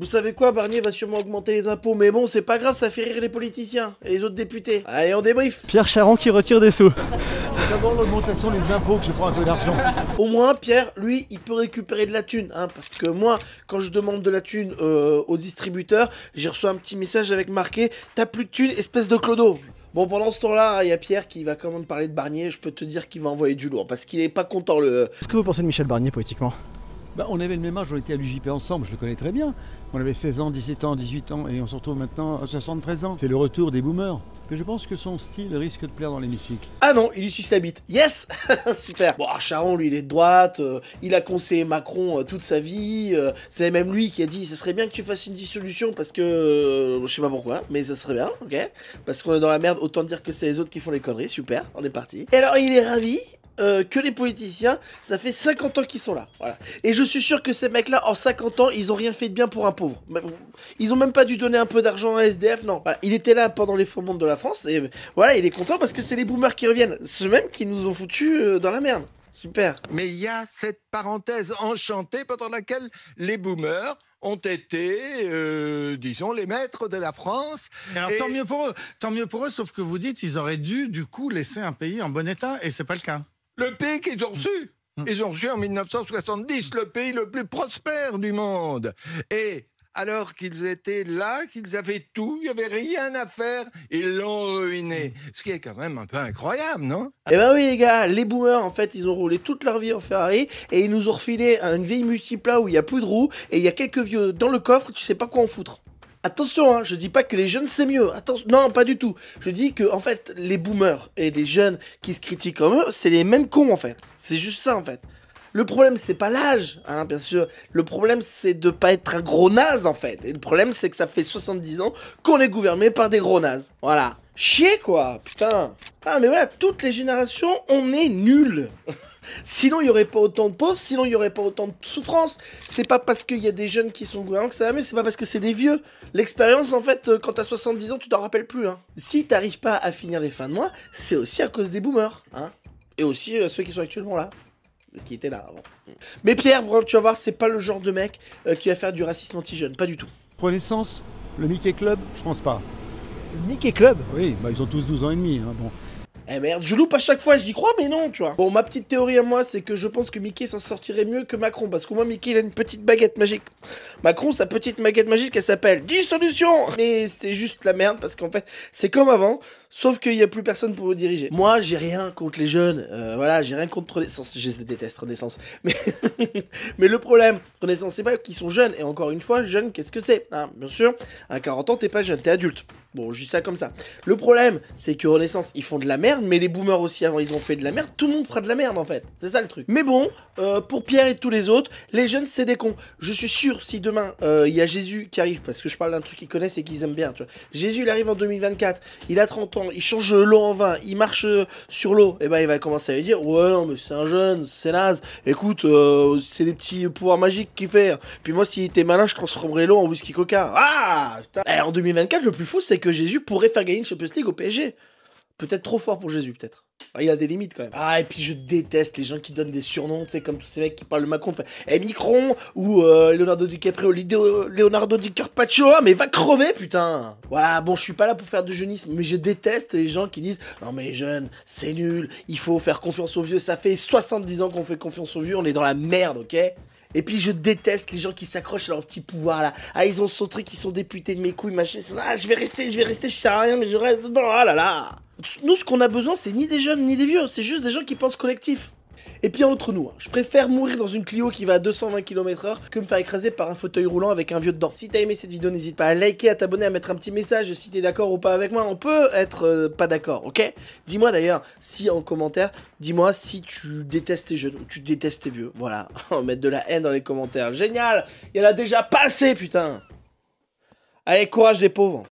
Vous savez quoi, Barnier va sûrement augmenter les impôts, mais bon, c'est pas grave, ça fait rire les politiciens et les autres députés. Allez, on débrief Pierre Charon qui retire des sous. l'augmentation des impôts que je prends un peu d'argent. Au moins, Pierre, lui, il peut récupérer de la thune, hein, parce que moi, quand je demande de la thune euh, au distributeur, j'ai reçu un petit message avec marqué « T'as plus de thune, espèce de clodo !» Bon, pendant ce temps-là, il y a Pierre qui va quand même parler de Barnier. Je peux te dire qu'il va envoyer du lourd parce qu'il est pas content. Le. Qu'est-ce que vous pensez de Michel Barnier politiquement bah, on avait le même âge, on était à l'UJP ensemble, je le connais très bien. On avait 16 ans, 17 ans, 18 ans, et on se retrouve maintenant à 73 ans. C'est le retour des boomers. Mais je pense que son style risque de plaire dans l'hémicycle. Ah non, il lui suce la bite. Yes Super Bon, Charon, lui, il est de droite, euh, il a conseillé Macron euh, toute sa vie, euh, c'est même lui qui a dit, ce serait bien que tu fasses une dissolution parce que... je sais pas pourquoi, mais ça serait bien, ok Parce qu'on est dans la merde, autant dire que c'est les autres qui font les conneries, super, on est parti. Et alors, il est ravi, euh, que les politiciens. Ça fait 50 ans qu'ils sont là. Voilà. Et je suis sûr que ces mecs-là, en 50 ans, ils ont rien fait de bien pour un pauvre. Ils ont même pas dû donner un peu d'argent à SDF, non. Il était là pendant les faux mondes de la France et voilà, il est content parce que c'est les boomers qui reviennent. Ceux-mêmes qui nous ont foutus euh, dans la merde. Super. Mais il y a cette parenthèse enchantée pendant laquelle les boomers ont été, euh, disons, les maîtres de la France. Alors tant mieux pour eux, tant mieux pour eux, sauf que vous dites, ils auraient dû, du coup, laisser un pays en bon état, et c'est pas le cas. Le pays qu'ils ont reçu. Ils ont reçu en 1970 le pays le plus prospère du monde. Et alors qu'ils étaient là, qu'ils avaient tout, il n'y avait rien à faire, ils l'ont ruiné. Ce qui est quand même un peu incroyable, non Eh ben oui, les gars, les boomers, en fait, ils ont roulé toute leur vie en Ferrari et ils nous ont refilé une vieille multipla où il n'y a plus de roues et il y a quelques vieux dans le coffre, tu sais pas quoi en foutre. Attention, hein, je dis pas que les jeunes c'est mieux. Attention, non, pas du tout. Je dis que en fait, les boomers et les jeunes qui se critiquent comme eux, c'est les mêmes cons en fait. C'est juste ça en fait. Le problème, c'est pas l'âge, hein, bien sûr. Le problème, c'est de pas être un gros naze, en fait. Et le problème, c'est que ça fait 70 ans qu'on est gouverné par des gros nazes. Voilà. Chier, quoi, putain. Ah, mais voilà, toutes les générations, on est nuls. Sinon, il n'y aurait pas autant de pauvres, sinon, il n'y aurait pas autant de souffrances. C'est pas parce qu'il y a des jeunes qui sont gouvernants que ça va mieux, c'est pas parce que c'est des vieux. L'expérience, en fait, euh, quand t'as 70 ans, tu t'en rappelles plus. Hein. Si t'arrives pas à finir les fins de mois, c'est aussi à cause des boomers. Hein. Et aussi euh, ceux qui sont actuellement là qui étaient là avant. Mais Pierre, tu vas voir, c'est pas le genre de mec euh, qui va faire du racisme anti-jeune, pas du tout. sens, le Mickey Club, je pense pas. Le Mickey Club Oui, bah ils ont tous 12 ans et demi, hein, bon. Eh merde, je loupe à chaque fois, j'y crois, mais non, tu vois. Bon, ma petite théorie à moi, c'est que je pense que Mickey s'en sortirait mieux que Macron, parce qu'au moins, Mickey, il a une petite baguette magique. Macron, sa petite baguette magique, elle s'appelle dissolution. Mais c'est juste la merde, parce qu'en fait, c'est comme avant, sauf qu'il n'y a plus personne pour vous diriger. Moi, j'ai rien contre les jeunes, euh, voilà, j'ai rien contre Renaissance, je déteste, Renaissance. Mais, le problème, Renaissance, c'est pas qu'ils sont jeunes, et encore une fois, jeune, qu'est-ce que c'est hein? Bien sûr, à 40 ans, t'es pas jeune, t'es adulte. Bon, je dis ça comme ça. Le problème, c'est que Renaissance, ils font de la merde mais les boomers aussi avant hein, ils ont fait de la merde, tout le monde fera de la merde en fait. C'est ça le truc. Mais bon, euh, pour Pierre et tous les autres, les jeunes c'est des cons. Je suis sûr si demain euh, il y a Jésus qui arrive, parce que je parle d'un truc qu'ils connaissent et qu'ils aiment bien, tu vois. Jésus il arrive en 2024, il a 30 ans, il change l'eau en vin, il marche euh, sur l'eau, et eh ben il va commencer à lui dire ouais non mais c'est un jeune, c'est naze, écoute, c'est des petits pouvoirs magiques qu'il fait. Hein. Puis moi s'il était malin je transformerais l'eau en whisky coca. Ah putain. Et eh, en 2024 le plus fou c'est que Jésus pourrait faire gagner une Champions League au PSG peut-être trop fort pour Jésus, peut-être. Il a des limites quand même. Ah, et puis je déteste les gens qui donnent des surnoms, tu sais, comme tous ces mecs qui parlent de Macron. Fait, eh, Micron ou euh, Leonardo DiCaprio, Leonardo DiCaprio ah, mais va crever, putain. Voilà, bon, je suis pas là pour faire du jeunisme, mais je déteste les gens qui disent Non, mais jeunes, c'est nul, il faut faire confiance aux vieux. Ça fait 70 ans qu'on fait confiance aux vieux, on est dans la merde, ok et puis je déteste les gens qui s'accrochent à leur petit pouvoir là. Ah ils ont son truc, ils sont députés de mes couilles, machin. Ah je vais rester, je vais rester, je sais rien, mais je reste dedans. Ah là là. Nous ce qu'on a besoin c'est ni des jeunes ni des vieux, c'est juste des gens qui pensent collectif. Et puis entre nous, hein. je préfère mourir dans une Clio qui va à 220 km/h que me faire écraser par un fauteuil roulant avec un vieux dedans. Si t'as aimé cette vidéo, n'hésite pas à liker, à t'abonner, à mettre un petit message si t'es d'accord ou pas avec moi. On peut être euh, pas d'accord, ok Dis-moi d'ailleurs si en commentaire, dis-moi si tu détestes les jeunes ou tu détestes tes vieux. Voilà, on mettre de la haine dans les commentaires. Génial Il a déjà passé, putain Allez, courage les pauvres